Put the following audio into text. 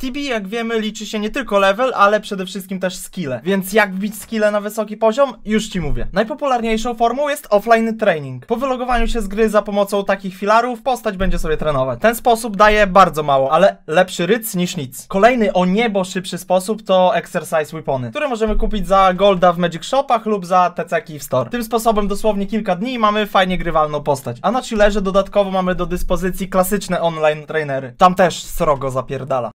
TB, jak wiemy, liczy się nie tylko level, ale przede wszystkim też skille. Więc jak wbić skille na wysoki poziom? Już ci mówię. Najpopularniejszą formą jest offline training. Po wylogowaniu się z gry za pomocą takich filarów postać będzie sobie trenować. Ten sposób daje bardzo mało, ale lepszy ryc niż nic. Kolejny o niebo szybszy sposób to exercise weapony, które możemy kupić za golda w magic shopach lub za teceki w store. Tym sposobem dosłownie kilka dni mamy fajnie grywalną postać. A na chillerze dodatkowo mamy do dyspozycji klasyczne online trainery. Tam też srogo zapierdala.